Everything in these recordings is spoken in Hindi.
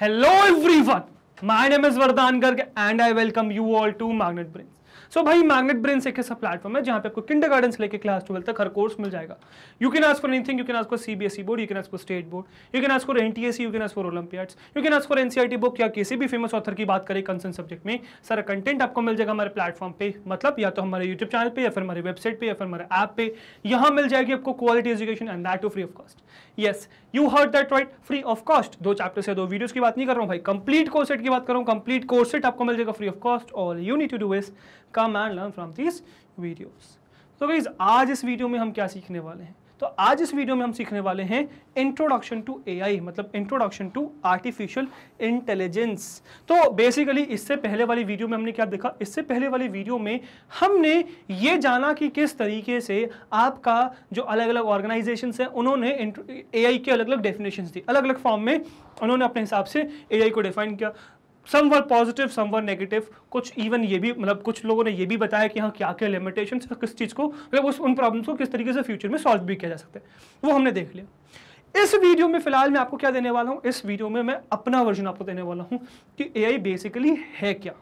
Hello everyone my name is Vardan Garg and I welcome you all to magnet brains so भाई मैग्नेट ब्रेन्स एक ऐसा प्लेटफॉर्म है जहां पे आपको किंडर गार्डन से लेकर क्लास ट्वेल्व तक हर कोर्स मिल जाएगा you can ask for anything you can ask for CBSE board you can ask for state board you can ask for NTSC you can ask for olympiads you can ask for NCERT book या किसी भी फेमस ऑथर की बात करें कंसर्न सब्जेक्ट में सारा कंटेंट आपको मिल जाएगा हमारे प्लेटफॉर्म पे मतलब या तो हमारे यूट्यूब चैनल पे या फिर हमारे वेबसाइट पे या फिर हमारे ऐप पे यहाँ मिल जाएगी आपको quality education and that too free of cost yes you heard that right free of cost दो चैप्टर से दो वीडियोस की बात नहीं कर रहा हूँ भाई कंप्लीट कोर्स सेट की बात कर रहा हूँ कंप्लीट कोर्स सेट आपको मिल जाएगा free of cost all you need to do is come and learn from this videos तो गाइज आज इस वीडियो में हम क्या सीखने वाले हैं तो आज इस वीडियो में हम सीखने वाले हैं इंट्रोडक्शन टू एआई मतलब इंट्रोडक्शन टू आर्टिफिशियल इंटेलिजेंस तो बेसिकली इससे पहले वाली वीडियो में हमने क्या देखा इससे पहले वाली वीडियो में हमने ये जाना कि किस तरीके से आपका जो अलग अलग ऑर्गेनाइजेशन है उन्होंने ए के अलग अलग डेफिनेशन दी अलग अलग फॉर्म में उन्होंने अपने हिसाब से ए को डिफाइन किया some were positive some were negative कुछ इवन ये भी मतलब कुछ लोगों ने ये भी बताया कि हाँ क्या क्या लिमिटेशन है किस चीज़ को मतलब उस उन प्रॉब्लम्स को किस तरीके से फ्यूचर में सॉल्व भी किया जा सकता है वो हमने देख लिया इस वीडियो में फिलहाल मैं आपको क्या देने वाला हूँ इस वीडियो में मैं अपना वर्जन आपको देने वाला हूँ कि ए बेसिकली है क्या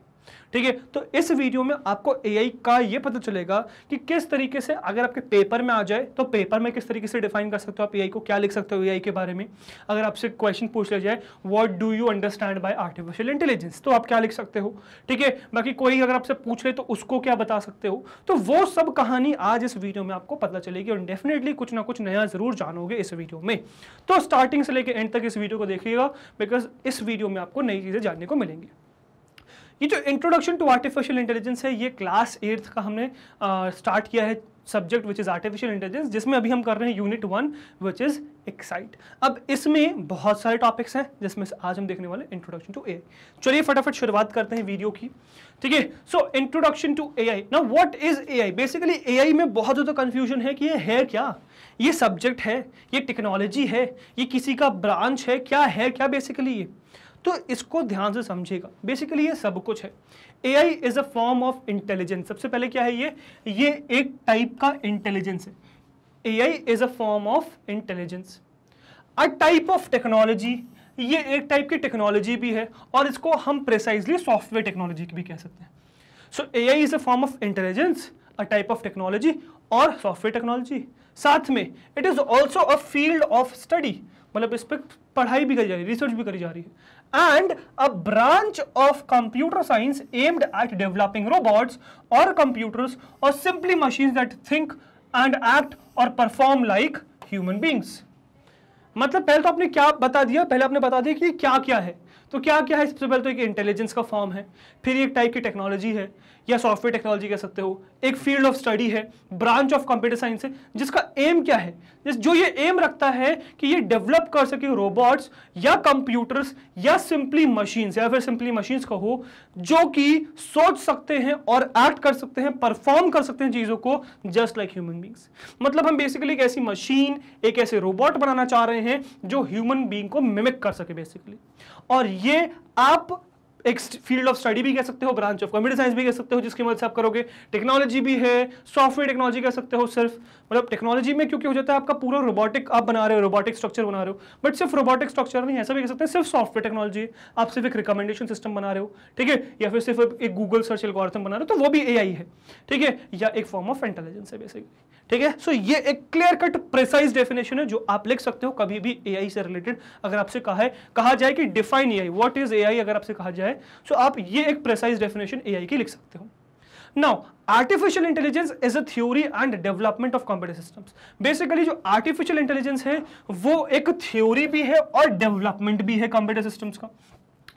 ठीक है तो इस वीडियो में आपको एआई का ये पता चलेगा कि किस तरीके से अगर आपके पेपर में आ जाए तो पेपर में किस तरीके से डिफाइन कर सकते हो आप एआई को क्या लिख सकते हो एआई के बारे में अगर आपसे क्वेश्चन पूछ लिया जाए what do you understand by artificial intelligence तो आप क्या लिख सकते हो ठीक है बाकी कोई अगर आपसे पूछ ले तो उसको क्या बता सकते हो तो वो सब कहानी आज इस वीडियो में आपको पता चलेगी और डेफिनेटली कुछ ना कुछ नया जरूर जानोगे इस वीडियो में तो स्टार्टिंग से लेकर एंड तक इस वीडियो को देखिएगा बिकॉज इस वीडियो में आपको नई चीज़ें जानने को मिलेंगी ये जो इंट्रोडक्शन टू आर्टिफिशियल इंटेलिजेंस है ये क्लास एट्थ का हमने स्टार्ट किया है subject which is artificial intelligence जिसमें अभी हम कर रहे हैं unit one which is excite अब इसमें बहुत सारे टॉपिक्स हैं जिसमें आज हम देखने वाले इंट्रोडक्शन टू ए चलिए फटाफट शुरुआत करते हैं वीडियो की ठीक है so introduction to A I ना what is A I basically A I में बहुत ज़्यादा कंफ्यूजन है कि ये है क्या ये सब्जेक्ट है ये टेक्नोलॉजी है ये किसी का ब्रांच है क्या है क्या बेसिकली ये तो इसको ध्यान से समझिएगा बेसिकली ये सब कुछ है A I is a form of intelligence सबसे पहले क्या है ये ये एक टाइप का इंटेलिजेंस है A I is a form of intelligence a type of technology ये एक टाइप की टेक्नोलॉजी भी है और इसको हम प्रिसाइजली सॉफ्टवेयर टेक्नोलॉजी भी कह सकते हैं so A I is a form of intelligence a type of technology और सॉफ्टवेयर टेक्नोलॉजी साथ में it is also a field of study मतलब इस पर पढ़ाई भी करी जा रही है रिसर्च भी करी जा रही है and a branch of computer science aimed at developing robots or computers or simply machines that think and act or perform like human beings मतलब पहले तो आपने क्या बता दिया पहले आपने बता दिया कि क्या क्या है तो क्या क्या है सबसे पहले तो एक इंटेलिजेंस का फॉर्म है फिर एक टाइप की टेक्नोलॉजी है या सॉफ्टवेयर टेक्नोलॉजी कह सकते हो एक फील्ड ऑफ स्टडी है ब्रांच ऑफ कंप्यूटर साइंस है जिसका एम क्या है जिस जो ये एम रखता है कि ये डेवलप कर सके रोबोट्स या कंप्यूटर्स या सिंपली मशीन्स या फिर सिंपली मशीन्स का हो जो कि सोच सकते हैं और एक्ट कर सकते हैं परफॉर्म कर सकते हैं चीज़ों को जस्ट लाइक ह्यूमन बींग्स मतलब हम बेसिकली एक ऐसी मशीन एक ऐसे रोबोट बनाना चाह रहे हैं जो ह्यूमन बींग को मिमिक कर सके बेसिकली और और ये आप एक फील्ड ऑफ स्टडी भी कह सकते हो ब्रांच ऑफ कंप्यूटर साइंस भी कह सकते हो जिसकी मदद से आप करोगे टेक्नोलॉजी भी है सॉफ्टवेयर टेक्नोलॉजी कह सकते हो सिर्फ मतलब टेक्नोलॉजी में क्योंकि हो जाता है आपका पूरा रोबोटिक आप बना रहे हो रोबोटिक स्ट्रक्चर बना रहे हो बट सिर्फ रोबोटिक स्ट्रक्चर नहीं ऐसा भी कह सकते हैं सिर्फ सॉफ्टवेयर टेक्नोलॉजी आप सिर्फ एक रिकमेंडेशन सिस्टम बना रहे हो ठीक है या फिर सिर्फ एक गूगल सर्च एल्गोरिथम बना रहे हो तो वो भी ए है ठीक है या एक फॉर्म ऑफ इंटेलिजेंस है बेसिकली ठीक है सो ये एक क्लियर कट प्रेसाइज डेफिनेशन है जो आप लिख सकते हो कभी भी एआई से रिलेटेड अगर आपसे कहा है कहा जाए कि define AI what is AI अगर आपसे कहा जाए सो आप ये एक प्रेसाइज डेफिनेशन एआई की लिख सकते हो now artificial intelligence is a theory and development of computer systems basically जो आर्टिफिशियल इंटेलिजेंस है वो एक थ्योरी भी है और डेवलपमेंट भी है कंप्यूटर सिस्टम्स का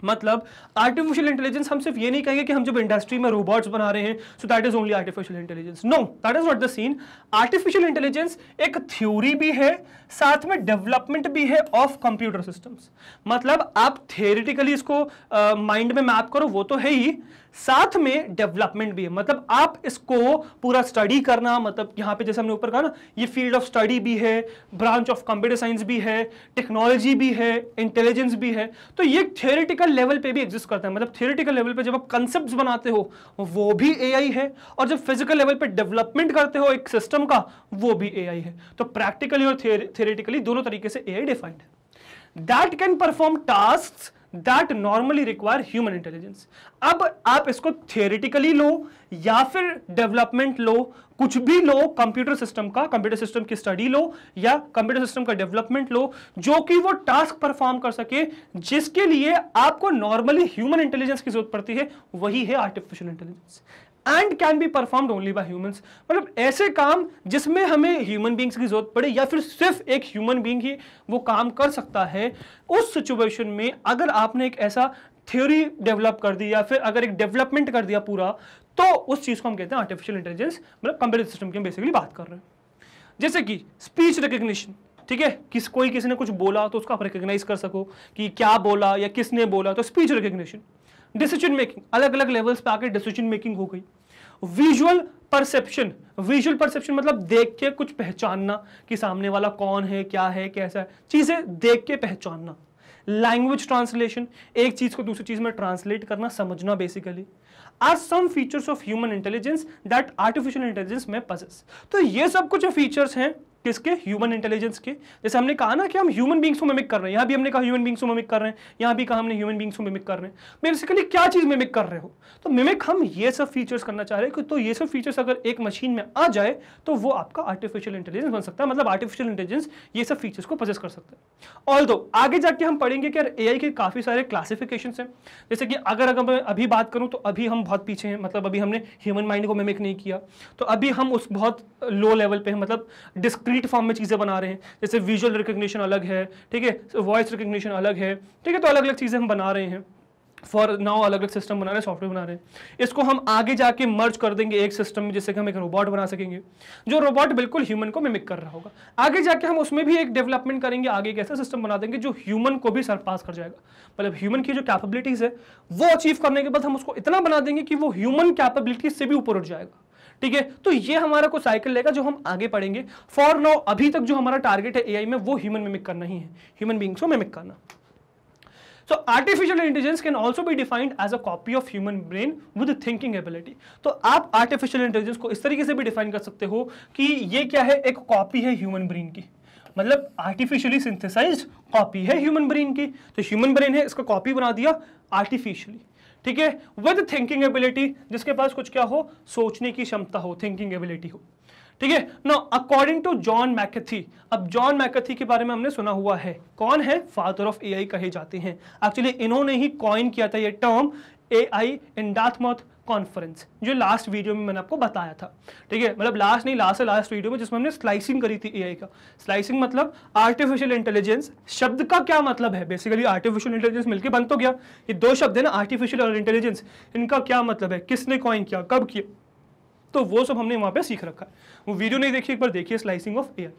मतलब आर्टिफिशियल इंटेलिजेंस हम सिर्फ ये नहीं कहेंगे कि हम जब इंडस्ट्री में रोबोट्स बना रहे हैं so that is only artificial intelligence no that is not the scene artificial intelligence एक थ्योरी भी है साथ में डेवलपमेंट भी है ऑफ कंप्यूटर सिस्टम्स मतलब आप थियोरिटिकली इसको माइंड uh, में मैप करो वो तो है ही साथ में डेवलपमेंट भी है मतलब आप इसको पूरा स्टडी करना मतलब यहाँ पे जैसे हमने ऊपर कहा ना ये फील्ड ऑफ स्टडी भी है ब्रांच ऑफ कंप्यूटर साइंस भी है टेक्नोलॉजी भी है इंटेलिजेंस भी है तो ये थियोरिटिकल लेवल पे भी एग्जिस्ट करता है मतलब थियोरिटिकल लेवल पे जब आप कंसेप्ट बनाते हो वो भी ए है और जब फिजिकल लेवल पर डेवलपमेंट करते हो एक सिस्टम का वो भी ए है तो प्रैक्टिकली और थियोरिटिकली दोनों तरीके से ए डिफाइंड है that can perform task that normally require human intelligence अब आप इसको थियोरिटिकली लो या फिर डेवलपमेंट लो कुछ भी लो कंप्यूटर सिस्टम का कंप्यूटर सिस्टम की स्टडी लो या कंप्यूटर सिस्टम का डेवलपमेंट लो जो कि वो टास्क परफॉर्म कर सके जिसके लिए आपको नॉर्मली ह्यूमन इंटेलिजेंस की जरूरत पड़ती है वही है artificial intelligence and can be performed only by humans मतलब ऐसे काम जिसमें हमें ह्यूमन बींग्स की जरूरत पड़े या फिर सिर्फ एक ह्यूमन बींग ही वो काम कर सकता है उस सिचुएशन में अगर आपने एक ऐसा थ्योरी डेवलप कर दी या फिर अगर एक डेवलपमेंट कर दिया पूरा तो उस चीज़ को हम कहते हैं आर्टिफिशियल इंटेलिजेंस मतलब कंप्यूटर सिस्टम की हम बेसिकली बात कर रहे हैं जैसे कि स्पीच रिकग्निशन ठीक है किस कोई किसी ने कुछ बोला तो उसको आप रिकग्नाइज कर सको कि क्या बोला या किसने बोला तो स्पीच रिकग्निशन डिसीजन मेकिंग अलग अलग लेवल्स पे आके डिसीजन मेकिंग हो गई विजुअल परसेप्शन विजुअल परसेप्शन मतलब देख के कुछ पहचानना कि सामने वाला कौन है क्या है कैसा है चीज़ें देख के पहचानना लैंग्वेज ट्रांसलेशन एक चीज़ को दूसरी चीज़ में ट्रांसलेट करना समझना basically are some features of human intelligence that artificial intelligence में पजेस तो ये सब कुछ फीचर्स हैं किसके ह्यूमन इंटेलिजेंस के जैसे हमने कहा ना कि हम ह्यूमन बींग्स को मिमिक कर रहे हैं यहां भी हमने कहा ह्यूमन बींग्स को मिमिक कर रहे हैं यहां भी कहा हमने ह्यूमन बींग्स को मिमिक कर रहे हैं बेसिकली क्या चीज़ मिमिक कर रहे हो तो मिमिक हम ये सब फीचर्स करना चाह रहे हैं तो ये सब फीचर्स अगर एक मशीन में आ जाए तो वो आपका आर्टिफिशियल इंटेलिजेंस बन सकता है मतलब आर्टिफिशियल इंटेलिजेंस ये सब फीचर्स को पोजेस कर सकता है ऑल आगे जाके हम पढ़ेंगे कि ए के काफ़ी सारे क्लासिफिकेशन है जैसे कि अगर अगर मैं अभी बात करूं तो अभी हम बहुत पीछे हैं मतलब अभी हमने ह्यूमन माइंड को मिमिक नहीं किया तो अभी हम उस बहुत लो लेवल पे हैं मतलब डिस्क्रीट कंप्लीट फॉर्म में चीज़ें बना रहे हैं जैसे विजुअल रिकग्निशन अलग है ठीक है वॉइस रिकग्निशन अलग है ठीक है तो अलग अलग चीज़ें हम बना रहे हैं फॉर नाउ अलग अलग सिस्टम बना रहे हैं सॉफ्टवेयर बना रहे हैं इसको हम आगे जाके मर्ज कर देंगे एक सिस्टम में जिससे कि हम एक रोबोट बना सकेंगे जो रोबोट बिल्कुल ह्यूमन को मिमिक कर रहा होगा आगे जाके हम उसमें भी एक डेवलपमेंट करेंगे आगे एक ऐसा सिस्टम बना देंगे जो ह्यूमन को भी सरपास कर जाएगा मतलब ह्यूमन की जो कैपेबिलिटीज़ है वो अचीव करने के बाद हम उसको इतना बना देंगे कि वो ह्यूमन कैपेबिलिटीज से भी ऊपर उठ जाएगा ठीक है तो ये हमारा कोई साइकिल लेगा जो हम आगे पढ़ेंगे फॉर नो अभी तक जो हमारा टारगेट है एआई में वो ह्यूमन मिमिक करना ही है ह्यूमन बींग्स को मिमिक करना so artificial intelligence can also भी defined as a copy of human brain with thinking ability तो आप आर्टिफिशियल इंटेलिजेंस को इस तरीके से भी डिफाइन कर सकते हो कि ये क्या है एक कॉपी है ह्यूमन ब्रेन की मतलब आर्टिफिशियली सिंथेसाइज कॉपी है ह्यूमन ब्रेन की तो ह्यूमन ब्रेन है इसका कॉपी बना दिया आर्टिफिशियली ठीक है विद थिंकिंग एबिलिटी जिसके पास कुछ क्या हो सोचने की क्षमता हो थिंकिंग एबिलिटी हो ठीक है no according to John McCarthy अब जॉन मैकथी के बारे में हमने सुना हुआ है कौन है फादर ऑफ एआई कहे जाते हैं एक्चुअली इन्होंने ही कॉइन किया था ये term AI in Dartmouth conference जो लास्ट वीडियो में मैंने आपको बताया था ठीक है मतलब लास्ट नहीं लास्ट लास्ट वीडियो में जिसमें हमने स्लाइसिंग करी थी एआई का स्लाइसिंग मतलब आर्टिफिशियल इंटेलिजेंस शब्द का क्या मतलब है बेसिकली आर्टिफिशियल इंटेलिजेंस मिलकर बन तो गया ये दो शब्द है ना आर्टिफिशियल और इंटेलिजेंस इनका क्या मतलब है किसने कॉइन किया कब किया तो वो सब हमने वहाँ पर सीख रखा है वो वीडियो नहीं देखी एक बार देखिए slicing of A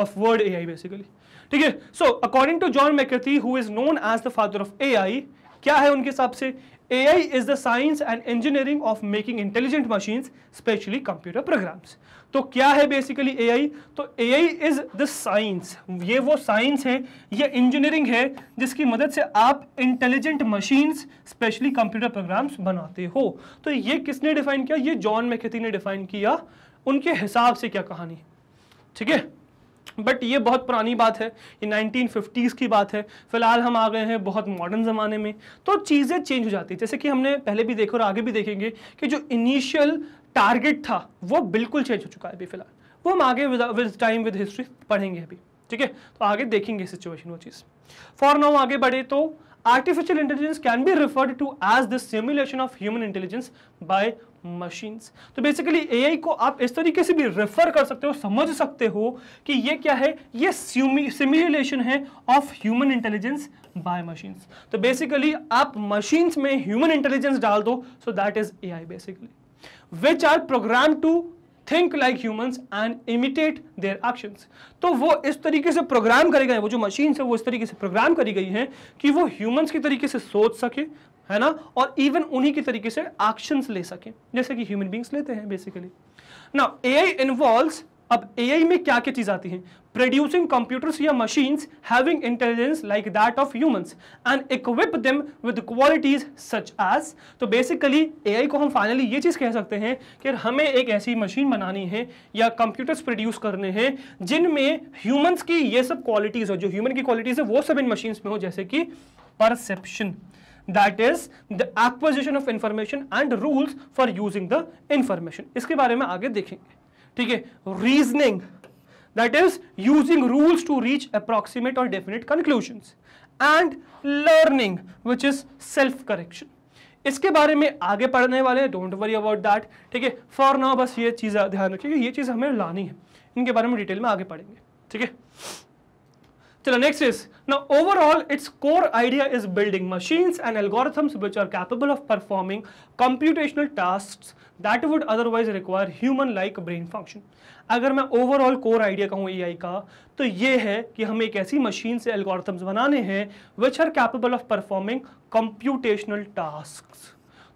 of word A basically ठीक है so according to John McCarthy who is known as the father of A क्या है उनके हिसाब से AI is the science and engineering of making intelligent machines, specially computer programs. तो क्या है बेसिकली AI? तो AI is the science. ये वो साइंस है ये इंजीनियरिंग है जिसकी मदद से आप intelligent machines specially computer programs बनाते हो तो ये किसने डिफाइन किया ये जॉन मैकेथी ने डिफाइन किया उनके हिसाब से क्या कहानी ठीक है बट ये बहुत पुरानी बात है ये 1950s की बात है फिलहाल हम आ गए हैं बहुत मॉडर्न ज़माने में तो चीज़ें चेंज हो जाती है जैसे कि हमने पहले भी देखा और आगे भी देखेंगे कि जो इनिशियल टारगेट था वो बिल्कुल चेंज हो चुका है अभी फिलहाल वो हम आगे विद टाइम विद हिस्ट्री पढ़ेंगे अभी ठीक है तो आगे देखेंगे सिचुएशन वो चीज़ फॉर नाउ आगे बढ़े तो artificial intelligence can be referred to as the simulation of human intelligence by machines तो बेसिकली एआई को आप इस तरीके से भी रेफर कर सकते हो समझ सकते हो कि ये क्या है ये सिमुलेशन है of human intelligence by machines तो बेसिकली आप मशीन्स में ह्यूमन इंटेलिजेंस डाल दो so that is AI basically which are program to think like humans and imitate their actions तो वो इस तरीके से प्रोग्राम करे गए वो जो मशीन है वो इस तरीके से प्रोग्राम करी गई हैं कि वो ह्यूमंस के तरीके से सोच सके है ना और इवन उन्हीं के तरीके से एक्शंस ले सके जैसे कि ह्यूमन बींग्स लेते हैं बेसिकली ना ए आई इन्वॉल्व्स अब एआई में क्या क्या चीज आती है प्रोड्यूसिंग कंप्यूटर्स या machines having intelligence like that of humans and equip them with qualities such as तो बेसिकली एआई को हम फाइनली ये चीज़ कह सकते हैं कि हमें एक ऐसी मशीन बनानी है या कंप्यूटर्स प्रोड्यूस करने हैं जिनमें ह्यूमंस की ये सब क्वालिटीज़ हो जो ह्यूमन की क्वालिटीज़ है वो सब इन मशीन्स में हो जैसे कि perception that is the acquisition of information and rules for using the information इसके बारे में आगे देखेंगे ठीक है reasoning that is using rules to reach approximate or definite conclusion and learning which is self correction इसके बारे में आगे पढ़ने वाले हैं डोंट वरी अबाउट दैट ठीक है फॉर नाउ बस ये चीज़ ध्यान रखिए ये चीज़ हमें लानी है इनके बारे में डिटेल में आगे पढ़ेंगे ठीक है चलो नेक्स्ट इज ना overall its core idea is building machines and algorithms which are capable of performing computational task that would otherwise require human like brain function अगर मैं ओवरऑल कोर आइडिया कहूँ ए आई का तो ये है कि हमें एक ऐसी मशीन से एल्गोरिथम्स बनाने हैं which are capable of performing computational task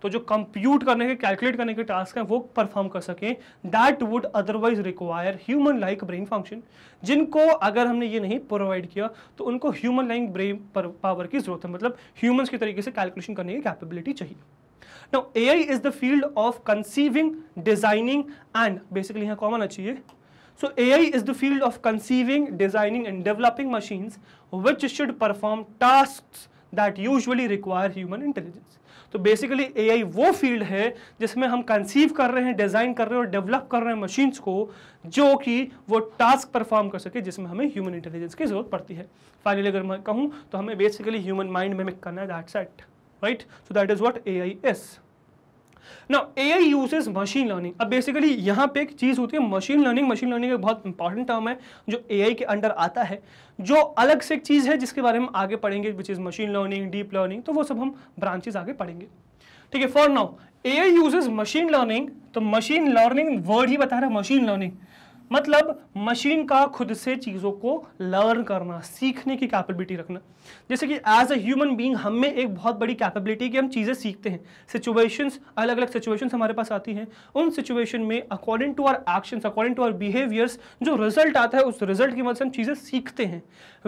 तो जो कंप्यूट करने के कैलकुलेट करने के टास्क हैं वो परफॉर्म कर सकें that would otherwise require human like brain function जिनको अगर हमने ये नहीं प्रोवाइड किया तो उनको ह्यूमन लाइक ब्रेन पावर की जरूरत है मतलब ह्यूमन्स के तरीके से कैलकुलेशन करने की कैपेबिलिटी चाहिए no A I is the field of conceiving designing and basically यहाँ कॉमन अच्छी है so A I is the field of conceiving designing and developing machines which should perform task that usually require human intelligence तो बेसिकली एआई वो फील्ड है जिसमें हम कंसीव कर रहे हैं डिज़ाइन कर रहे हैं और डेवलप कर रहे हैं मशीन्स को जो कि वो टास्क परफॉर्म कर सके जिसमें हमें ह्यूमन इंटेलिजेंस की ज़रूरत पड़ती है फाइनली अगर मैं कहूँ तो हमें बेसिकली ह्यूमन माइंड में करना है that set right so that is what A I is ना A I uses machine learning अब बेसिकली यहाँ पे एक चीज़ होती है मशीन लर्निंग मशीन लर्निंग एक बहुत इंपॉर्टेंट टर्म है जो ए के अंडर आता है जो अलग से एक चीज़ है जिसके बारे में आगे पढ़ेंगे which is machine learning deep learning तो वो सब हम ब्रांचेज आगे पढ़ेंगे ठीक है for now A I uses machine learning तो मशीन लर्निंग वर्ड ही बता रहा है मशीन लर्निंग मतलब मशीन का खुद से चीज़ों को लर्न करना सीखने की कैपेबिलिटी रखना जैसे कि एज अ ह्यूमन बीइंग हम में एक बहुत बड़ी कैपेबिलिटी कि हम चीज़ें सीखते हैं सिचुएशंस अलग अलग सिचुएशंस हमारे पास आती हैं उन सिचुएशन में according to our actions according to our behaviours जो रिजल्ट आता है उस रिजल्ट की मदद से हम चीज़ें सीखते हैं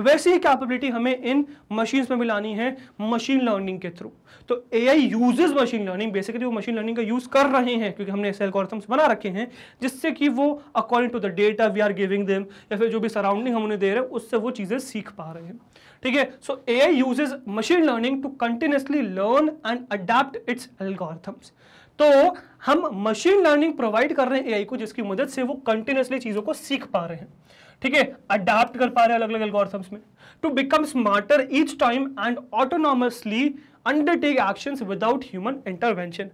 वैसी ही कैपेबिलिटी हमें इन मशीन्स में मिलानी है मशीन लर्निंग के थ्रू तो A I uses machine learning basically वो मशीन लर्निंग का यूज़ कर रहे हैं क्योंकि हमने ऐसे एल्गोरिथम्स बना रखे हैं जिससे कि वो according to the data we are giving them या फिर जो भी सराउंडिंग हम उन्हें दे रहे हैं उससे वो चीज़ें सीख पा रहे हैं ठीक है so A I use machine learning to continuously learn and adapt its algorithms तो हम मशीन लर्निंग प्रोवाइड कर रहे हैं एआई को जिसकी मदद से वो कंटिन्यूसली चीज़ों को सीख पा रहे हैं ठीक है अडाप्ट कर पा रहे हैं अलग अलग एल्गोरिथम्स में to become smarter each time and autonomously undertake action without human intervention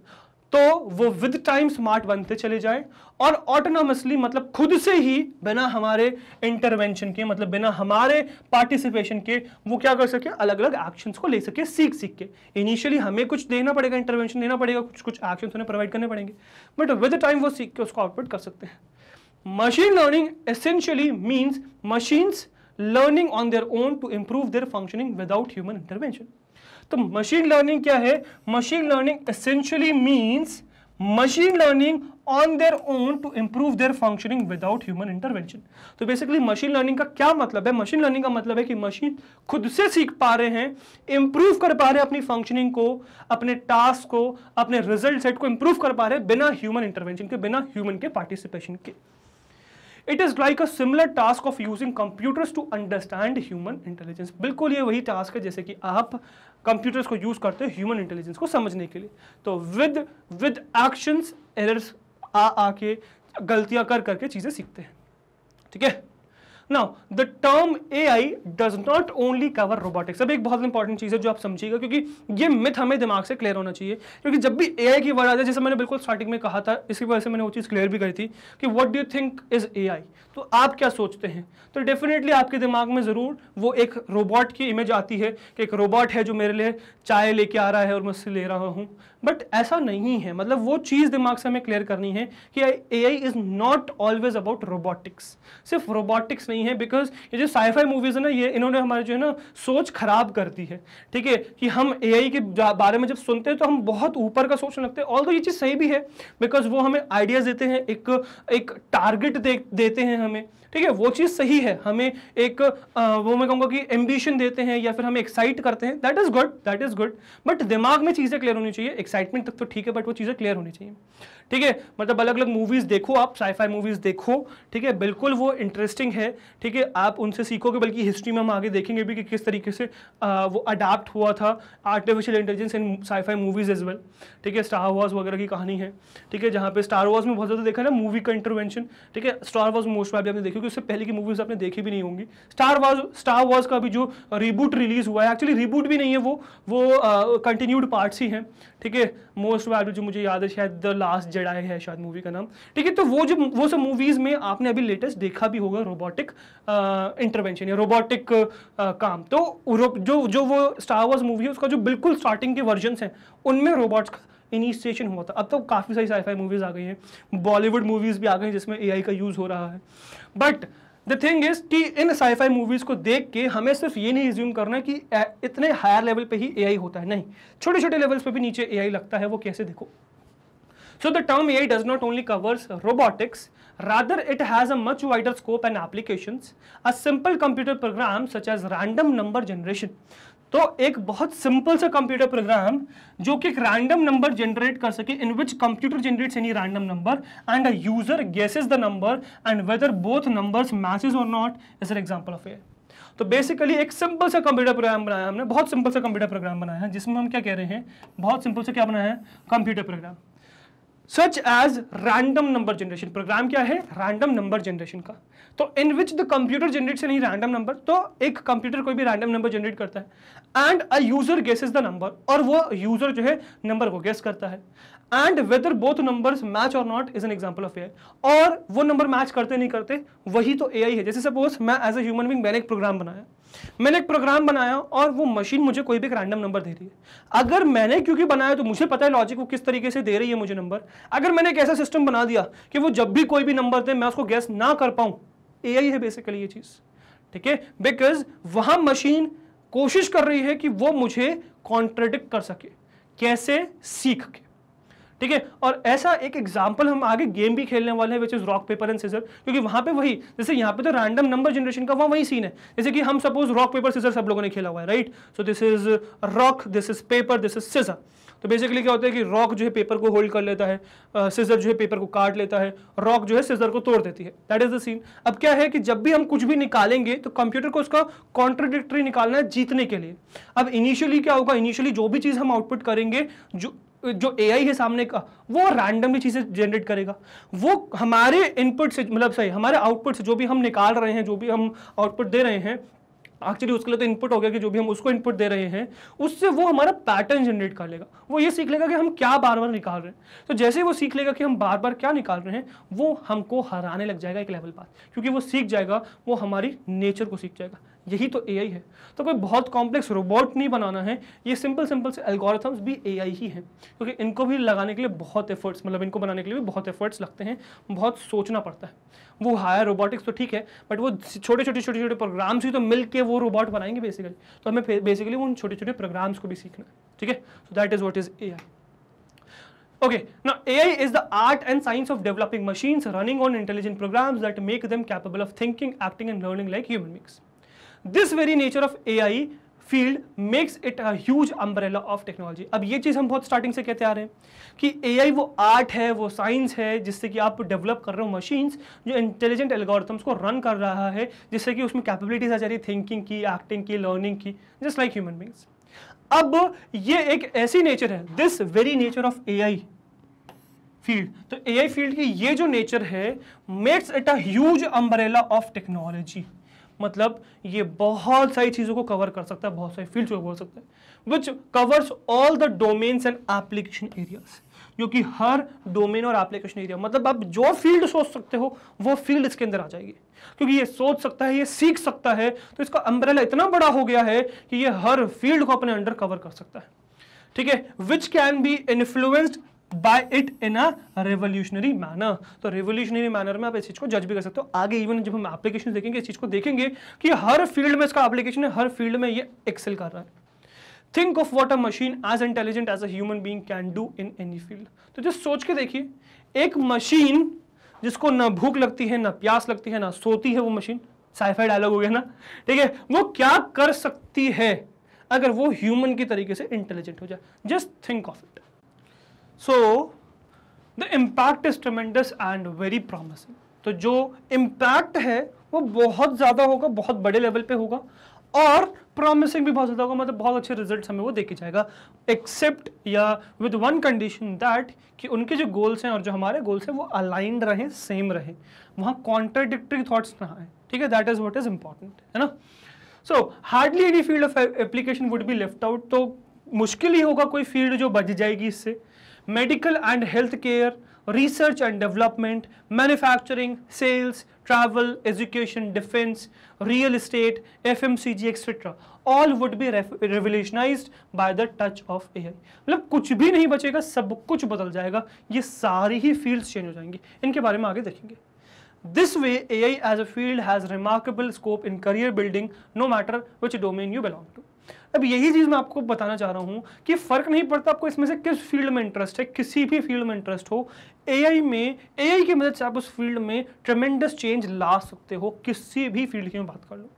तो वो विद टाइम स्मार्ट बनते चले जाए और ऑटोनॉमसली मतलब खुद से ही बिना हमारे इंटरवेंशन के मतलब बिना हमारे पार्टिसिपेशन के वो क्या कर सके अलग अलग एक्शंस को ले सके सीख सीख के इनिशियली हमें कुछ देना पड़ेगा इंटरवेंशन देना पड़ेगा कुछ कुछ एक्शन उन्हें प्रोवाइड करने पड़ेंगे बट विद टाइम वो सीख के उसको आउटपुट कर सकते हैं machine learning essentially means machines learning on their own to improve their functioning without human intervention तो मशीन लर्निंग क्या है machine learning essentially means machines learning on their own to improve their functioning without human intervention तो बेसिकली मशीन लर्निंग का क्या मतलब है मशीन लर्निंग का मतलब है कि मशीन खुद से सीख पा रहे हैं इंप्रूव कर पा रहे हैं अपनी फंक्शनिंग को अपने टास्क को अपने रिजल्ट सेट को इंप्रूव कर पा रहे हैं बिना ह्यूमन इंटरवेंशन के बिना ह्यूमन के पार्टिसिपेशन के it is like a similar task of using computers to understand human intelligence बिल्कुल ये वही टास्क है जैसे कि आप कंप्यूटर्स को यूज़ करते हो ह्यूमन इंटेलिजेंस को समझने के लिए तो विद विद एक्शंस एरर्स आ आके गलतियाँ कर करके चीज़ें सीखते हैं ठीक है the term A I does not only cover robotics अब एक बहुत इंपॉर्टेंट चीज़ है जो आप समझिएगा क्योंकि ये मिथ हमें दिमाग से क्लियर होना चाहिए क्योंकि जब भी ए आई की वर्ड आ जाए जैसे मैंने बिल्कुल स्टार्टिंग में कहा था इसी वजह से मैंने वो चीज़ क्लियर भी करी थी कि what do think is I तो आप क्या सोचते हैं तो डेफिनेटली आपके दिमाग में ज़रूर वो एक रोबोट की इमेज आती है कि एक रोबोट है जो मेरे लिए चाय लेके आ रहा है और मैं उससे ले रहा हूँ बट ऐसा नहीं है मतलब वो चीज़ दिमाग से हमें क्लियर करनी है कि A I is not always about robotics सिर्फ रोबोटिक्स नहीं है बिकॉज ये जो साइफाई मूवीज़ है ना ये इन्होंने हमारी जो है ना सोच खराब कर दी है ठीक है कि हम ए आई के बारे में जब सुनते हैं तो हम बहुत ऊपर का सोचने लगते हैं ऑल तो ये चीज़ सही भी है बिकॉज वो हमें आइडियाज़ देते हैं एक एक टारगेट दे, देते हैं हमें ठीक है वो चीज़ सही है हमें एक आ, वो मैं कहूँगा कि एम्बिशन देते हैं या फिर हमें एक्साइट करते हैं that is good that is good but दिमाग में चीज़ें क्लियर होनी चाहिए एक्साइटमेंट तक तो ठीक है बट वो चीज़ें क्लियर होनी चाहिए ठीक है मतलब अलग अलग मूवीज़ देखो आप साईफाई मूवीज़ देखो ठीक है बिल्कुल वो इंटरेस्टिंग है ठीक है आप उनसे सीखोगे बल्कि हिस्ट्री में हम आगे देखेंगे भी कि किस तरीके से आ, वो अडाप्ट हुआ था artificial intelligence in sci fi movies as well ठीक है स्टार वॉर्स वगैरह की कहानी है ठीक है जहाँ पे स्टार वॉर्स में बहुत ज़्यादा देखा ना मूवी का इंटरवेंशन ठीक है स्टार वॉर्स मोस्ट प्रॉब्लम आपने देखी क्योंकि उससे पहले की मूवीज़ आपने देखी भी नहीं होंगी स्टार वॉर्स स्टार वॉर्स का भी जो रिबूट रिलीज़ हुआ है एक्चुअली रिबूट भी नहीं है वो वो कंटिन्यूड पार्ट्स ही हैं ठीक है मोस्ट प्रॉब्लम जो मुझे याद है शायद द लास्ट जड़ाए है शायद मूवी का नाम ठीक है तो वो जो वो सब मूवीज में आपने अभी लेटेस्ट देखा भी होगा रोबोटिक इंटरवेंशन या रोबोटिक काम तो जो जो वो स्टार वॉर्स मूवी है उसका जो बिल्कुल स्टार्टिंग के वर्जन है उनमें रोबोट्स इनिशिएशन हुआ था अब तो काफ़ी सारी साईफाई मूवीज़ आ गई हैं बॉलीवुड मूवीज़ भी आ गई जिसमें एआई का यूज़ हो रहा है बट द थिंग इज कि इन साईफाई मूवीज़ को देख के हमें सिर्फ ये नहीं रिज्यूम करना कि इतने हायर लेवल पे ही एआई होता है नहीं छोटे छोटे लेवल्स पे भी नीचे एआई लगता है वो कैसे देखो So the term AI does not only covers robotics, rather it has a much wider scope and applications. A simple computer program such as random number generation. तो एक बहुत सिंपल सा कंप्यूटर प्रोग्राम जो कि एक रैंडम नंबर जनरेट कर सके in which computer generates any random number and a user guesses the number and whether both numbers matches or not is an example of A तो बेसिकली एक सिंपल सा कंप्यूटर प्रोग्राम बनाया हमने बहुत सिंपल सा कंप्यूटर प्रोग्राम बनाया है जिसमें हम क्या कह रहे हैं बहुत सिंपल सा क्या बनाया है computer program such as random number generation program क्या है रैंडम नंबर जनरेशन का तो इन विच द कंप्यूटर से नहीं रैंडम नंबर तो एक कंप्यूटर कोई भी रैंडम नंबर जनरेट करता है and a user guess is the number और वो यूजर जो है नंबर को गेस करता है and whether both number match or not is an example of A और वो नंबर मैच करते नहीं करते वही तो ए है जैसे सपोज मैं एज अ ह्यूमन बींग मैंने एक प्रोग्राम बनाया मैंने एक प्रोग्राम बनाया और वो मशीन मुझे कोई भी एक रैंडम नंबर दे रही है अगर मैंने क्योंकि बनाया तो मुझे पता है लॉजिक वो किस तरीके से दे रही है मुझे नंबर अगर मैंने एक ऐसा सिस्टम बना दिया कि वो जब भी कोई भी नंबर दे मैं उसको गैस ना कर पाऊँ ए है बेसिकली ये चीज़ ठीक है बिकॉज वहाँ मशीन कोशिश कर रही है कि वो मुझे कॉन्ट्रेडिक्ट कर सके कैसे सीख के ठीक है और ऐसा एक एग्जाम्पल हम आगे गेम भी खेलने वाले हैं which is rock paper and scissor क्योंकि वहां पे वही जैसे यहाँ पे तो रैंडम नंबर जनरेशन का वहाँ वही सीन है जैसे कि हम सपोज रॉक पेपर सीजर सब लोगों ने खेला हुआ है right so this is rock this is paper this is scissor तो बेसिकली क्या होता है कि रॉक जो है पेपर को होल्ड कर लेता है सीजर जो है पेपर को काट लेता है रॉक जो है सीजर को तोड़ देती है दैट इज द सीन अब क्या है कि जब भी हम कुछ भी निकालेंगे तो कंप्यूटर को उसका कॉन्ट्रोडिक्ट्री निकालना है जीतने के लिए अब इनिशियली क्या होगा इनिशियली जो भी चीज़ हम आउटपुट करेंगे जो जो ए है सामने का वो रैंडमली चीज़ें जनरेट करेगा वो हमारे इनपुट से मतलब सही हमारे आउटपुट से जो भी हम निकाल रहे हैं जो भी हम आउटपुट दे रहे हैं एक्चुअली उसके लिए तो इनपुट हो गया कि जो भी हम उसको इनपुट दे रहे हैं उससे वो हमारा पैटर्न जनरेट कर लेगा वो ये सीख लेगा कि हम क्या बार बार निकाल रहे हैं तो जैसे ही वो सीख लेगा कि हम बार बार क्या निकाल रहे हैं वो हमको हराने लग जाएगा एक लेवल पर क्योंकि वो सीख जाएगा वो हमारी नेचर को सीख जाएगा यही तो ए है तो कोई बहुत कॉम्प्लेक्स रोबोट नहीं बनाना है ये सिंपल सिंपल से एल्गोरिथम्स भी ए ही हैं क्योंकि तो इनको भी लगाने के लिए बहुत एफर्ट्स मतलब इनको बनाने के लिए भी बहुत एफर्ट्स लगते हैं बहुत सोचना पड़ता है वो हायर रोबोटिक्स तो ठीक है बट वो छोटे छोटे छोटे छोटे प्रोग्राम्स ही तो मिल वो रोबोट बनाएंगे बेसिकली तो हमें बेसिकली उन छोटे छोटे प्रोग्राम्स को भी सीखना है ठीक है so that is what is A I ना A I is the art and science of developing machines running on intelligent programs that make them capable of thinking acting and learning like human mix this very nature of A I field makes it as umbrella of technology अब ये चीज़ हम बहुत स्टार्टिंग से कहते आ रहे हैं कि ए आई वो आर्ट है वो साइंस है जिससे कि आप डेवलप कर रहे हो मशीन्स जो इंटेलिजेंट एल्गोरिथम्स को रन कर रहा है जिससे कि उसमें कैपेबिलिटीज आ जा रही है थिंकिंग की एक्टिंग की लर्निंग की जस्ट लाइक ह्यूमन बींग्स अब ये एक ऐसी नेचर है this very nature of A I field तो ए आई फील्ड की ये जो नेचर है makes it as umbrella of technology मतलब ये बहुत सारी चीज़ों को कवर कर सकता है बहुत सारी फील्ड को कवर सकता है which covers all the domains and application areas जो कि हर डोमेन और एप्लीकेशन एरिया मतलब आप जो फील्ड सोच सकते हो वो फील्ड इसके अंदर आ जाएगी क्योंकि ये सोच सकता है ये सीख सकता है तो इसका अम्ब्रेला इतना बड़ा हो गया है कि ये हर फील्ड को अपने अंडर कवर कर सकता है ठीक है which can be influenced by it in a revolutionary manner तो रेवोल्यूशनरी मैनर में आप इस चीज़ को जज भी कर सकते हो आगे इवन जब हम एप्लीकेशन देखेंगे इस चीज़ को देखेंगे कि हर फील्ड में इसका एप्लीकेशन है हर फील्ड में ये एक्सेल कर रहा है think of what a machine as intelligent as a being can do in any field तो जस्ट सोच के देखिए एक मशीन जिसको ना भूख लगती है ना प्यास लगती है ना सोती है वो मशीन साइफाई डायलॉग हो गया ना ठीक है वो क्या कर सकती है अगर वो ह्यूमन के तरीके से इंटेलिजेंट हो जाए just think of it so the impact is tremendous and very promising तो जो इम्पैक्ट है वो बहुत ज़्यादा होगा बहुत बड़े लेवल पे होगा और प्रॉमिसिंग भी बहुत ज़्यादा होगा मतलब बहुत अच्छे रिजल्ट हमें वो देखे जाएगा एक्सेप्ट या विद वन कंडीशन दैट कि उनके जो गोल्स हैं और जो हमारे गोल्स हैं वो अलाइंड रहें सेम रहें वहाँ कॉन्ट्राडिक्ट्री थाट्स ना आए ठीक है that is what is important है ना so hardly any field of application would be left out तो मुश्किल ही होगा कोई फील्ड जो बच जाएगी इससे medical and health care research and development manufacturing sales travel education defence real estate F M C G etcetera all would be revolutionise by the touch of A I मतलब कुछ भी नहीं बचेगा सब कुछ बदल जाएगा ये सारी ही फील्ड्स चेंज हो जाएंगी इनके बारे में आगे देखेंगे this way A I as a field has remarkable scope in career building no matter which domain you belong to अब यही चीज़ मैं आपको बताना चाह रहा हूं कि फ़र्क नहीं पड़ता आपको इसमें से किस फील्ड में इंटरेस्ट है किसी भी फील्ड में इंटरेस्ट हो एआई में एआई की मदद से आप उस फील्ड में ट्रमेंडस चेंज ला सकते हो किसी भी फील्ड की बात कर लो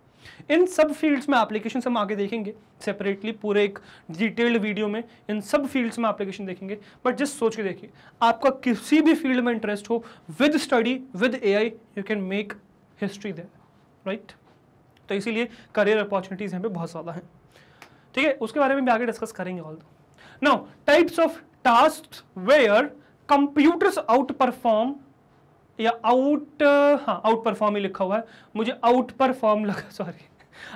इन सब फील्ड्स में एप्लीकेशन हम आगे देखेंगे सेपरेटली पूरे एक डिटेल्ड वीडियो में इन सब फील्ड्स में एप्लीकेशन देखेंगे बट जस्ट सोच के देखिए आपका किसी भी फील्ड में इंटरेस्ट हो with study with AI you can make history there right तो इसीलिए करियर अपॉर्चुनिटीज़ यहाँ पे बहुत ज़्यादा हैं ठीक है उसके बारे में भी आगे डिस्कस करेंगे all now types of task where computers outperform या आउट हाँ आउट परफॉर्म ही लिखा हुआ है मुझे आउट परफॉर्म लगा sorry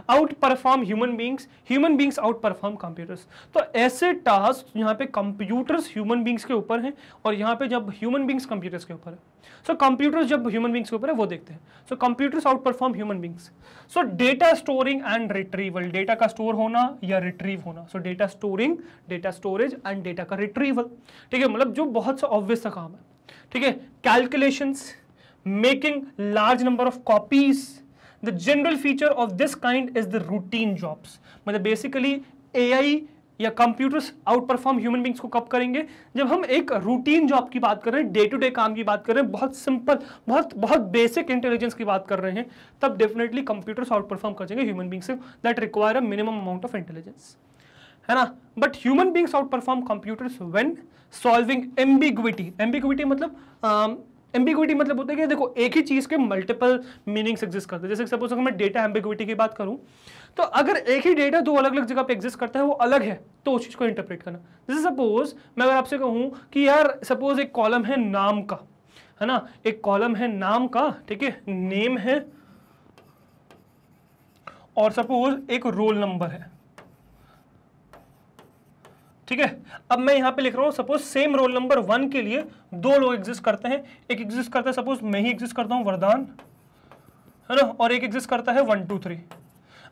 outperform human beings human beings outperform computers तो ऐसे टास्क यहाँ पे कंप्यूटर्स ह्यूमन बींग्स के ऊपर हैं और यहाँ पे जब ह्यूमन बींग्स कंप्यूटर्स के ऊपर है सो so, कंप्यूटर्स जब ह्यूमन बींग्स के ऊपर है वो देखते हैं so computers outperform human beings so data storing and retrieval data का स्टोर होना या रिट्रीव होना so data storing data storage and data का रिट्रीवल ठीक है मतलब जो बहुत सा ऑब्वियस काम है ठीक है calculations making large number of copies the general feature of this kind is the routine jobs मतलब बेसिकली ए या computers outperform human beings को कब करेंगे जब हम एक रूटीन जॉब की बात कर रहे हैं डे टू डे काम की बात कर रहे हैं बहुत सिंपल बहुत बहुत बेसिक इंटेलिजेंस की बात कर रहे हैं तब डेफिनेटली कंप्यूटर्स आउट परफॉर्म कर जाएंगे human beings that require a minimum amount of intelligence है ना but human beings outperform computers when solving ambiguity ambiguity मतलब um, एम्बिग्विटी मतलब होता है कि देखो एक ही चीज़ के मल्टीपल मीनिंग्स एग्जिस्ट करते हैं जैसे सपोज अगर मैं डेटा एम्बिग्विटी की बात करूं तो अगर एक ही डेटा दो अलग अलग जगह पे एग्जिस्ट करता है वो अलग है तो उस चीज़ को इंटरप्रेट करना जैसे सपोज मैं अगर आपसे कहूं कि यार सपोज एक कॉलम है नाम का है ना एक कॉलम है नाम का ठीक है नेम है और सपोज एक रोल नंबर है ठीक है अब मैं यहां पे लिख रहा हूं suppose same roll number one के लिए दो लोग एग्जिस्ट करते हैं एक एग्जिस्ट करता है सपोज मैं ही एग्जिस्ट करता हूं वरदान है ना और एक एग्जिस्ट करता है वन टू थ्री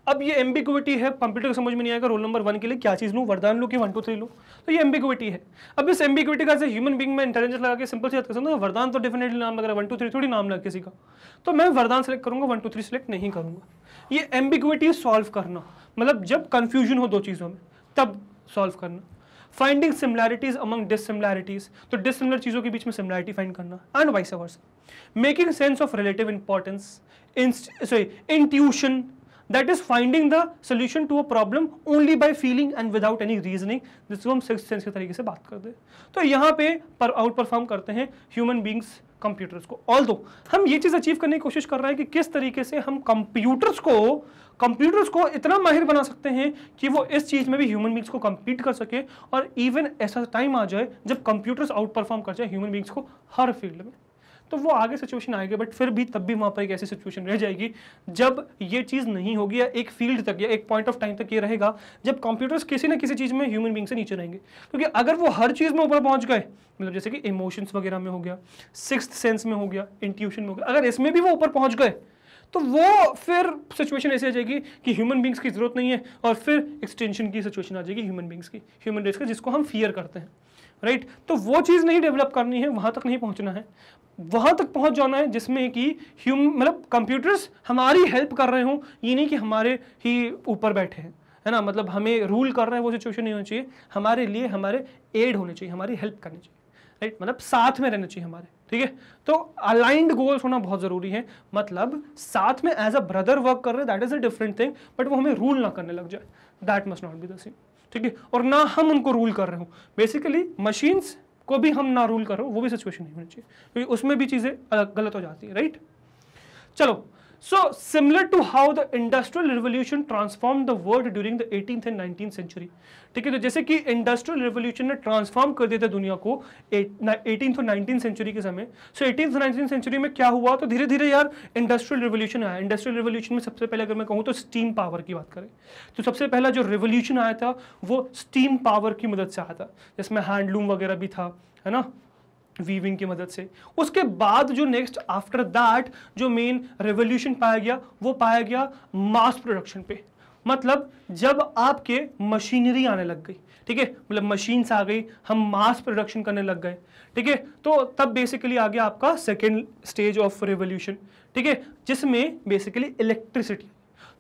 अब ये एम्बिक्विटी है कंप्यूटर को समझ में नहीं आएगा रोल नंबर वन के लिए क्या चीज़ लू वरदान लू कि वन टू थ्री लू तो ये एम्बिक्विटी है अब इस एम्बिक्विटी का ह्यूमन बींग में इंटेलिजेंस लगा के सिंपल से कर सकता वरदान तो डेफिनेटली नाम लग रहा है वन टू थ्री थोड़ी नाम लगा किसी का तो मैं वरदान सेलेक्ट करूंगा वन टू थ्री सेलेक्ट नहीं करूंगा ये एम्बिक्विटी सॉल्व करना मतलब जब कंफ्यूजन हो दो चीज़ों में तब सॉल्व करना फाइंडिंग सिमिलैरिटीज अमंग डिसिमिलैरिटीज तो डिसिमिलर चीज़ों के बीच में सिमिलैरिटी फाइंड करना and vice versa making sense of relative importance sorry intuition that is finding the solution to a problem only by feeling and without any reasoning जिसको हम सिक्स सेंस के तरीके से बात करते हैं तो यहाँ पे पर आउट परफॉर्म करते हैं ह्यूमन बींग्स कंप्यूटर्स को ऑल दो हम ये चीज़ अचीव करने की कोशिश कर रहे हैं कि किस तरीके से हम कंप्यूटर्स को कंप्यूटर्स को इतना माहिर बना सकते हैं कि वो इस चीज़ में भी ह्यूमन बींग्स को कम्पीट कर सके और इवन ऐसा टाइम आ जाए जब कंप्यूटर्स आउट परफॉर्म कर जाए ह्यूमन बींग्स को हर फील्ड में तो वो आगे सिचुएशन आएगी बट फिर भी तब भी वहाँ पर एक ऐसी सिचुएशन रह जाएगी जब ये चीज़ नहीं होगी या एक फील्ड तक या एक पॉइंट ऑफ टाइम तक ये रहेगा जब कंप्यूटर्स किसी ना किसी चीज़ में ह्यूमन बींग से नीचे रहेंगे क्योंकि अगर वो हर चीज़ में ऊपर पहुँच गए मतलब जैसे कि इमोशंस वगैरह में हो गया सिक्स सेंस में हो गया इंट्यूशन में हो गया अगर इसमें भी वो ऊपर पहुँच गए तो वो फिर सिचुएशन ऐसी आ जाएगी कि ह्यूमन बींग्स की ज़रूरत नहीं है और फिर एक्सटेंशन की सिचुएशन आ जाएगी ह्यूमन बींग्स की ह्यूमन रेस की जिसको हम फियर करते हैं राइट तो वो चीज़ नहीं डेवलप करनी है वहाँ तक नहीं पहुँचना है वहाँ तक पहुँच जाना है जिसमें कि ह्यूम मतलब कंप्यूटर्स हमारी हेल्प कर रहे हों ये नहीं कि हमारे ही ऊपर बैठे हैं है ना मतलब हमें रूल कर रहे हैं वो सिचुएशन नहीं होनी चाहिए हमारे लिए हमारे एड होने चाहिए हमारी हेल्प करनी चाहिए राइट मतलब साथ में रहना चाहिए हमारे ठीक है तो अलाइंड गोल्स होना बहुत ज़रूरी है मतलब साथ में एज अ ब्रदर वर्क कर रहे हैं that is a different thing but वो हमें रूल ना करने लग जाए that must not be the same ठीक है और ना हम उनको रूल कर रहे हो बेसिकली मशीन्स को भी हम ना रूल कर रहे हो वो भी सिचुएशन नहीं होनी चाहिए क्योंकि उसमें भी चीज़ें गलत हो जाती है राइट चलो So similar to how the industrial revolution transformed the world during the 18th and 19th century. ठीक है तो जैसे कि इंडस्ट्रियल रिवोल्यूशन ने ट्रांसफॉर्म कर दिया था दुनिया को एटीन और नाइनटीन सेंचुरी के समय सो एटीन नाइनटीन सेंचुरी में क्या हुआ तो धीरे धीरे यार इंडस्ट्रियल रिवोल्यूशन आया इंडस्ट्रियल रिवोल्यूशन में सबसे पहले अगर मैं कहूँ तो स्टीम पावर की बात करें तो सबसे पहला जो रिवोल्यूशन आया था वो स्टीम पावर की मदद से आया था जिसमें हैंडलूम वगैरह भी था है ना वीविंग की मदद से उसके बाद जो नेक्स्ट आफ्टर दैट जो मेन रेवोल्यूशन पाया गया वो पाया गया मास प्रोडक्शन पे मतलब जब आपके मशीनरी आने लग गई ठीक है मतलब मशीन्स आ गई हम मास प्रोडक्शन करने लग गए ठीक है तो तब बेसिकली आ गया आपका सेकेंड स्टेज ऑफ रेवोल्यूशन ठीक है जिसमें बेसिकली इलेक्ट्रिसिटी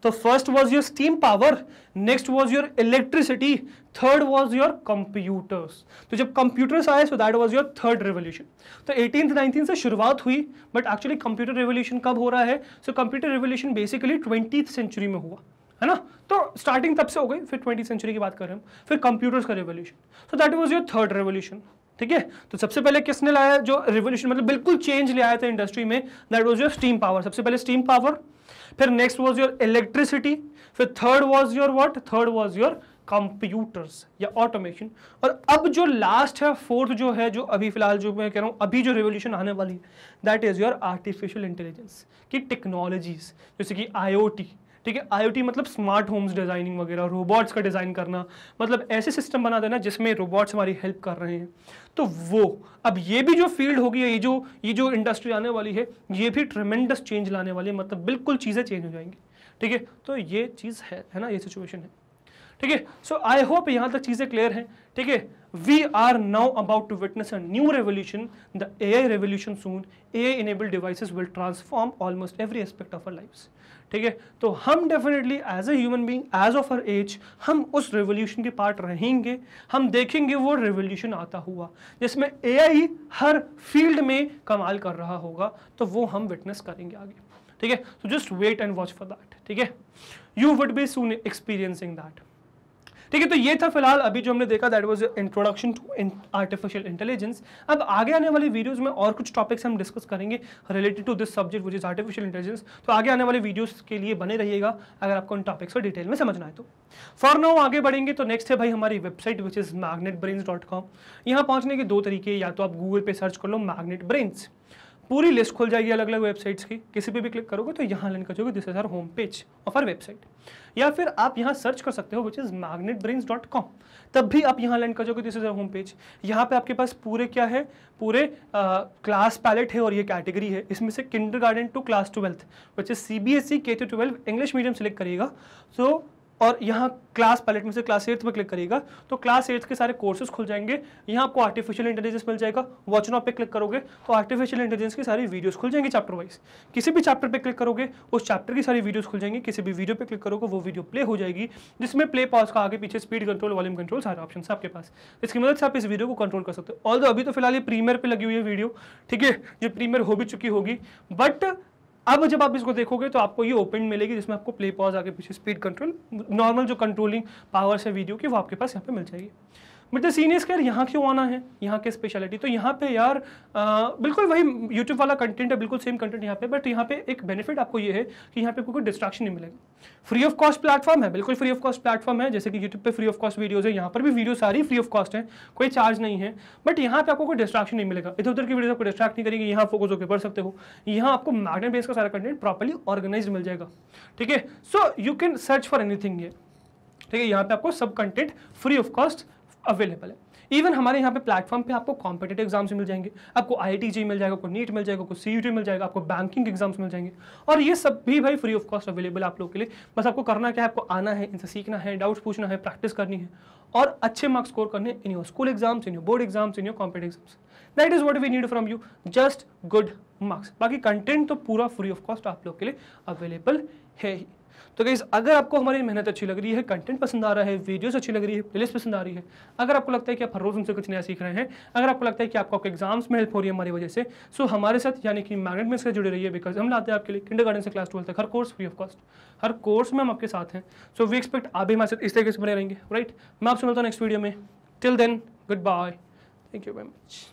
तो first was your steam power next was your electricity third was your computers तो जब कंप्यूटर्स आए so that was your third revolution तो एटीन नाइनटीन से शुरुआत हुई बट एक्चुअली कंप्यूटर रेवोल्यूशन कब हो रहा है so computer revolution basically twenty century में हुआ है ना तो स्टार्टिंग तब से हो गई फिर ट्वेंटी सेंचुरी की बात कर रहे हम फिर कंप्यूटर्स का revolution so that was your third revolution ठीक है तो सबसे पहले किसने लाया जो रेवोल्यूशन मतलब बिल्कुल चेंज ले आया था इंडस्ट्री में that was your steam power सबसे पहले स्टीम पावर फिर नेक्स्ट वॉज योर इलेक्ट्रिसिटी फिर third was your what third was your computers या ऑटोमेशन और अब जो लास्ट है फोर्थ जो है जो अभी फिलहाल जो मैं कह रहा हूँ अभी जो रेवोल्यूशन आने वाली है that is your artificial intelligence की टेक्नोलॉजीज जैसे कि आईओटी ठीक है आईओटी मतलब स्मार्ट होम्स डिज़ाइनिंग वगैरह रोबोट्स का डिज़ाइन करना मतलब ऐसे सिस्टम बना देना जिसमें रोबोट्स हमारी हेल्प कर रहे हैं तो वो अब ये भी जो फील्ड होगी ये जो ये जो इंडस्ट्री आने वाली है ये भी ट्रमेंडस चेंज लाने वाली है मतलब बिल्कुल चीज़ें चेंज हो जाएंगी ठीक है तो ये चीज़ है है ना ये सिचुएशन है ठीक है सो आई होप यहाँ तक चीज़ें क्लियर हैं ठीक है we are now about to witness a new revolution the A I revolution soon A I enabled devices will transform almost every aspect of our life ठीक है तो हम definitely as a human being as of our age हम उस रेवोल्यूशन के पार्ट रहेंगे हम देखेंगे वो रेवोल्यूशन आता हुआ जिसमें ए आई हर फील्ड में कमाल कर रहा होगा तो वो हम विटनेस करेंगे आगे ठीक है so just wait and watch for that ठीक है you would be soon experiencing that ठीक है तो ये था फिलहाल अभी जो हमने देखा that was introduction to artificial intelligence अब आगे आने वाली वीडियोस में और कुछ टॉपिक्स हम डिस्कस करेंगे related to this subject which is artificial intelligence तो आगे आने वाली वीडियोज के लिए बने रहिएगा अगर आपको उन टॉपिक्स को डिटेल में समझना है तो फॉर नाउ आगे बढ़ेंगे तो नेक्स्ट है भाई हमारी website which is Magnet Brains dot com यहाँ पहुंचने के दो तरीके या तो आप गूगल पे सर्च कर लो मैगनेट ब्रेन्स पूरी लिस्ट खुल जाएगी अलग अलग वेबसाइट्स की किसी पे भी क्लिक करोगे तो यहाँ लिंक हो this is our home page of our website या फिर आप यहाँ सर्च कर सकते हो which is Magnet Brains dot com तब भी आप यहाँ लैंड कर जाओगे दिस इज़ होम पेज यहाँ पे आपके पास पूरे क्या है पूरे क्लास पैलेट है और ये कैटेगरी है इसमें से kindergarten to class twelfth which is C B S E K to twelve English medium select करिएगा सो so, और यहाँ क्लास पैलेट में से क्लास एट्थ में क्लिक करिएगा तो क्लास एट्थ के सारे कोर्सेज खुल जाएंगे यहाँ आपको आर्टिफिशियल इंटेलिजेंस मिल जाएगा वॉच नॉप पे क्लिक करोगे तो आर्टिफिशियल इंटेलिजेंस की सारी वीडियोस खुल जाएंगे चैप्टर वाइज किसी भी चैप्टर पे क्लिक करोगे उस चैप्टर की सारी वीडियोज खुल जाएंगे किसी भी वीडियो पर क्लिक करोगे वो वीडियो प्ले हो जाएगी जिसमें प्ले पॉज का आगे पीछे स्पीड कंट्रोल वॉल्यूम कंट्रोल सारे ऑप्शन आपके पास इसकी मदद से आप इस वीडियो को कंट्रोल कर सकते हो ऑल अभी तो फिलहाल ये प्रीमियर पर लगी हुई है वीडियो ठीक है ये प्रीमियर हो भी चुकी होगी बट अब जब आप इसको देखोगे तो आपको ये ओपन मिलेगी जिसमें आपको प्ले पॉज आगे पीछे स्पीड कंट्रोल नॉर्मल जो कंट्रोलिंग पावर्स है वीडियो की वो आपके पास यहाँ पे मिल जाएगी बट द सीन इज खैर यहाँ क्यों आना है यहाँ के स्पेशलिटी तो यहाँ पे यार आ, बिल्कुल वही यूट्यूब वाला कंटेंट है बिल्कुल सेम कंटेंट यहाँ पे बट यहाँ पे एक बेनिफिट आपको ये है कि यहाँ पे कोई डिस्ट्रैक्शन नहीं मिलेगा फ्री ऑफ कॉस्ट प्लेटफॉर्म है बिल्कुल फ्री ऑफ कॉस्ट प्लेटफॉर्म है जैसे कि यूट्यूब पर फ्री ऑफ कॉस्ट वीडियोज है यहाँ पर भी वीडियो सारी फ्री ऑफ कॉस्ट है कोई चार्ज नहीं है बट यहाँ पे आपको कोई डिस्ट्रैक्शन नहीं मिलेगा इधर उधर की वीडियो आपको डिस्ट्रैक्ट नहीं करेगी यहाँ फोकस होकर पढ़ सकते हो यहाँ आपको मैगनेट बेस का सारा कंटेंट प्रॉपरली ऑर्गेनाइज मिल जाएगा ठीक है so you can search for anything ये ठीक है यहाँ पे आपको सब content free of cost available है इवन हमारे यहाँ पे प्लेटफॉर्म पे आपको कॉम्पिटेटिव एग्जाम्स मिल जाएंगे आपको आई मिल जाएगा आपको नीट मिल जाएगा आपको सी मिल जाएगा आपको बैंकिंग एग्जाम्स मिल जाएंगे और ये सब भी भाई फ्री ऑफ कॉस्ट अवेलेबल आप लोग के लिए बस आपको करना क्या है आपको आना है इनसे सीखना है डाउट्स पूछना है प्रैक्टिस करनी है और अच्छे मार्क्स स्कोर करने in your school exams in your board exams in your competitive exams that is what we need from you just good marks बाकी कंटेंट तो पूरा फ्री ऑफ कॉस्ट आप लोग के लिए अवेलेबल है ही तो गई अगर आपको हमारी मेहनत अच्छी लग रही है कंटेंट पसंद आ रहा है वीडियोस अच्छी लग रही है प्लेलिस्ट पसंद आ रही है अगर आपको लगता है कि आप हर रोज़ उनसे कुछ नया सीख रहे हैं अगर आपको लगता है कि आपको आपके एग्जाम्स में हेल्प हो रही है हमारी वजह से सो हमारे साथ यानी कि मैग्नेट में से जुड़े रहिए बिकॉज हम लाते हैं आपके लिए किंडर गार्डन से क्लास ट्वेल्थ तक हर कोर्स फ्री ऑफ कॉस्ट हर कोर्स में हम आपके साथ हैं सो वी एक्सपेक्ट आप भी हमारे साथ इस तरीके से बने रहेंगे राइट मैं आपसे मिलता हूँ नेक्स्ट वीडियो में till then goodbye thank you very much